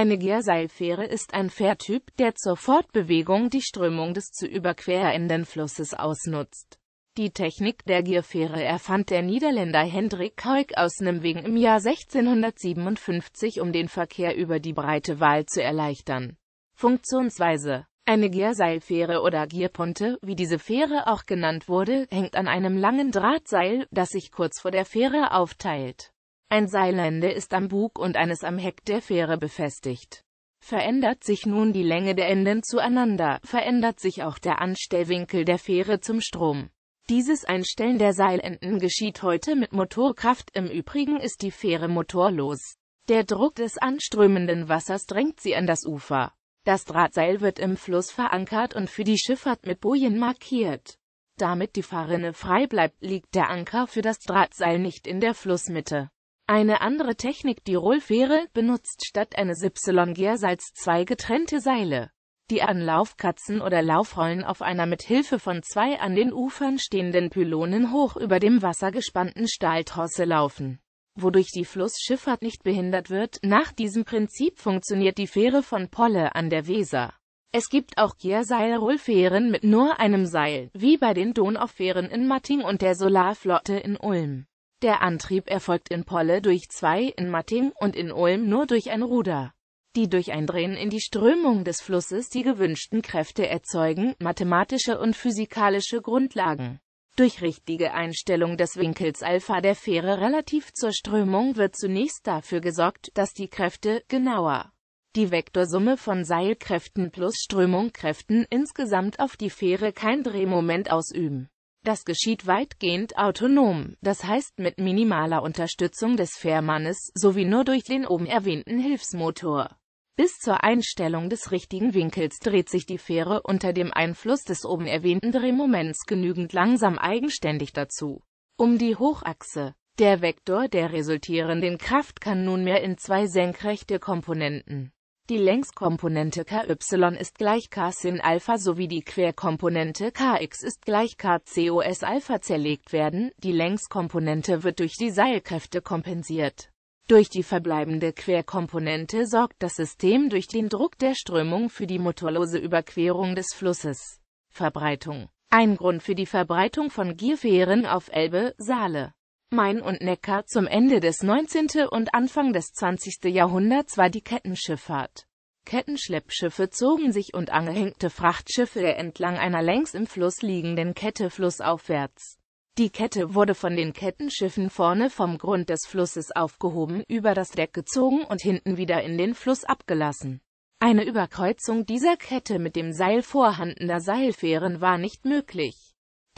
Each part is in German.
Eine Gärseilfähre ist ein Fährtyp, der zur Fortbewegung die Strömung des zu überquerenden Flusses ausnutzt. Die Technik der Gierfähre erfand der Niederländer Hendrik Kuik aus Nimwegen im Jahr 1657, um den Verkehr über die breite Wahl zu erleichtern. Funktionsweise eine Gierseilfähre oder Gierponte, wie diese Fähre auch genannt wurde, hängt an einem langen Drahtseil, das sich kurz vor der Fähre aufteilt. Ein Seilende ist am Bug und eines am Heck der Fähre befestigt. Verändert sich nun die Länge der Enden zueinander, verändert sich auch der Anstellwinkel der Fähre zum Strom. Dieses Einstellen der Seilenden geschieht heute mit Motorkraft, im Übrigen ist die Fähre motorlos. Der Druck des anströmenden Wassers drängt sie an das Ufer. Das Drahtseil wird im Fluss verankert und für die Schifffahrt mit Bojen markiert. Damit die Fahrrinne frei bleibt, liegt der Anker für das Drahtseil nicht in der Flussmitte. Eine andere Technik, die Rollfähre, benutzt statt eines Y-Gehrseils zwei getrennte Seile. Die an Laufkatzen oder Laufrollen auf einer mit Hilfe von zwei an den Ufern stehenden Pylonen hoch über dem Wasser gespannten Stahltrosse laufen, wodurch die Flussschifffahrt nicht behindert wird. Nach diesem Prinzip funktioniert die Fähre von Polle an der Weser. Es gibt auch Gierseil-Rollfähren mit nur einem Seil, wie bei den Donauffähren in Matting und der Solarflotte in Ulm. Der Antrieb erfolgt in Polle durch zwei, in Matting und in Ulm nur durch ein Ruder die durch ein Drehen in die Strömung des Flusses die gewünschten Kräfte erzeugen, mathematische und physikalische Grundlagen. Durch richtige Einstellung des Winkels Alpha der Fähre relativ zur Strömung wird zunächst dafür gesorgt, dass die Kräfte, genauer, die Vektorsumme von Seilkräften plus Strömungkräften insgesamt auf die Fähre kein Drehmoment ausüben. Das geschieht weitgehend autonom, das heißt mit minimaler Unterstützung des Fährmannes sowie nur durch den oben erwähnten Hilfsmotor. Bis zur Einstellung des richtigen Winkels dreht sich die Fähre unter dem Einfluss des oben erwähnten Drehmoments genügend langsam eigenständig dazu. Um die Hochachse der Vektor der resultierenden Kraft kann nunmehr in zwei senkrechte Komponenten die Längskomponente KY ist gleich K sin Alpha sowie die Querkomponente KX ist gleich KCOS Alpha zerlegt werden. Die Längskomponente wird durch die Seilkräfte kompensiert. Durch die verbleibende Querkomponente sorgt das System durch den Druck der Strömung für die motorlose Überquerung des Flusses. Verbreitung Ein Grund für die Verbreitung von Gierfähren auf Elbe, Saale Main und Neckar zum Ende des 19. und Anfang des 20. Jahrhunderts war die Kettenschifffahrt. Kettenschleppschiffe zogen sich und angehängte Frachtschiffe entlang einer längs im Fluss liegenden Kette flussaufwärts. Die Kette wurde von den Kettenschiffen vorne vom Grund des Flusses aufgehoben, über das Deck gezogen und hinten wieder in den Fluss abgelassen. Eine Überkreuzung dieser Kette mit dem Seil vorhandener Seilfähren war nicht möglich.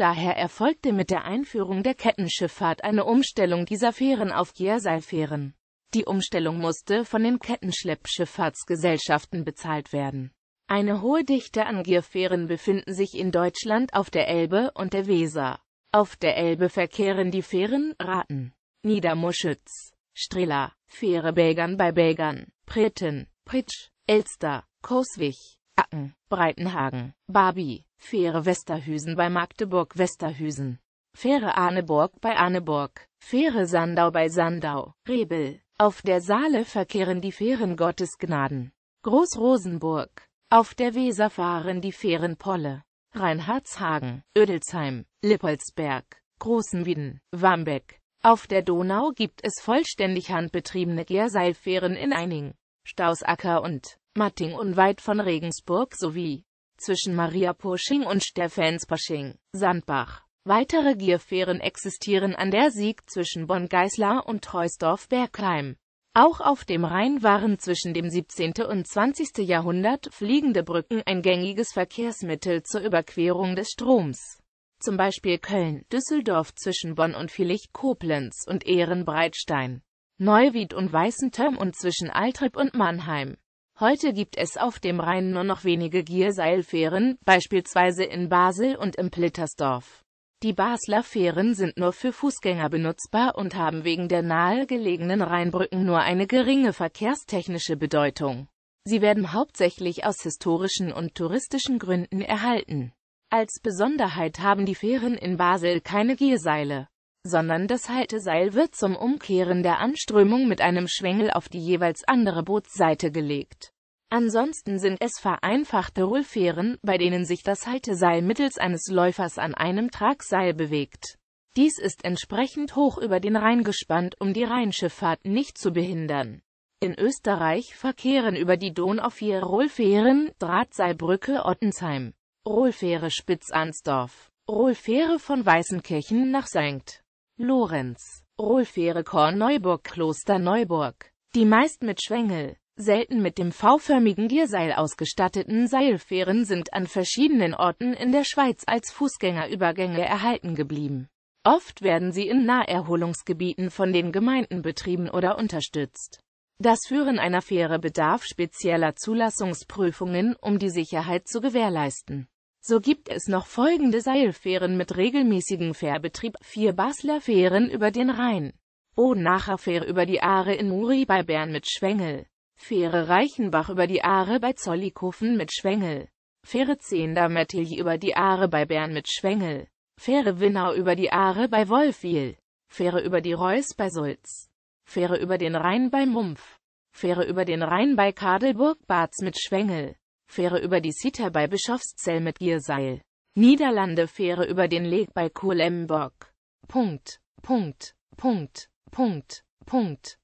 Daher erfolgte mit der Einführung der Kettenschifffahrt eine Umstellung dieser Fähren auf Gierseilfähren. Die Umstellung musste von den Kettenschleppschifffahrtsgesellschaften bezahlt werden. Eine hohe Dichte an Gierfähren befinden sich in Deutschland auf der Elbe und der Weser. Auf der Elbe verkehren die Fähren Raten, Niedermuschütz, Strela, Fähre Belgern bei Belgern, Preten, Pritsch, Elster, Koswig, Acken, Breitenhagen, Barbie, Fähre Westerhüsen bei Magdeburg-Westerhüsen. Fähre Arneburg bei Arneburg. Fähre Sandau bei Sandau. Rebel. Auf der Saale verkehren die Fähren Gottesgnaden. Gnaden. Groß-Rosenburg. Auf der Weser fahren die Fähren Polle. Reinhardshagen, Ödelsheim, Lippolsberg, Großenwieden, Wambeck. Auf der Donau gibt es vollständig handbetriebene Gärseilfähren in Eining, Stausacker und Matting unweit von Regensburg sowie zwischen Maria Pusching und Steffens Pasching, Sandbach. Weitere Gierfähren existieren an der Sieg zwischen Bonn-Geißler und Treusdorf-Bergheim. Auch auf dem Rhein waren zwischen dem 17. und 20. Jahrhundert fliegende Brücken ein gängiges Verkehrsmittel zur Überquerung des Stroms. Zum Beispiel Köln, Düsseldorf zwischen Bonn und Vilich, Koblenz und Ehrenbreitstein, Neuwied und Weißenthürm und zwischen Altrip und Mannheim. Heute gibt es auf dem Rhein nur noch wenige Gierseilfähren, beispielsweise in Basel und im Plittersdorf. Die Basler Fähren sind nur für Fußgänger benutzbar und haben wegen der nahegelegenen Rheinbrücken nur eine geringe verkehrstechnische Bedeutung. Sie werden hauptsächlich aus historischen und touristischen Gründen erhalten. Als Besonderheit haben die Fähren in Basel keine Gierseile sondern das Halteseil wird zum Umkehren der Anströmung mit einem Schwengel auf die jeweils andere Bootsseite gelegt. Ansonsten sind es vereinfachte Rollfähren, bei denen sich das Halteseil mittels eines Läufers an einem Tragseil bewegt. Dies ist entsprechend hoch über den Rhein gespannt, um die Rheinschifffahrt nicht zu behindern. In Österreich verkehren über die Donau vier Rollfähren, Drahtseilbrücke Ottensheim, Rollfähre Spitz-Ansdorf, Rollfähre von Weißenkirchen nach St. Lorenz, Rolfehrekorn Neuburg Kloster Neuburg. Die meist mit Schwengel, selten mit dem V-förmigen Gierseil ausgestatteten Seilfähren sind an verschiedenen Orten in der Schweiz als Fußgängerübergänge erhalten geblieben. Oft werden sie in Naherholungsgebieten von den Gemeinden betrieben oder unterstützt. Das Führen einer Fähre bedarf spezieller Zulassungsprüfungen, um die Sicherheit zu gewährleisten so gibt es noch folgende Seilfähren mit regelmäßigem Fährbetrieb, vier Basler Fähren über den Rhein, nacher Fähre über die Aare in Muri bei Bern mit Schwengel, Fähre Reichenbach über die Aare bei Zollikofen mit Schwengel, Fähre Zehnder Mettelj über die Aare bei Bern mit Schwengel, Fähre Winau über die Aare bei Wolfwil, Fähre über die Reuss bei Sulz, Fähre über den Rhein bei Mumpf, Fähre über den Rhein bei Kadelburg-Barz mit Schwengel, Fähre über die Sita bei Bischofszell mit Gierseil. Niederlande Fähre über den Leg bei Kulemborg. Punkt. Punkt. Punkt. Punkt. Punkt.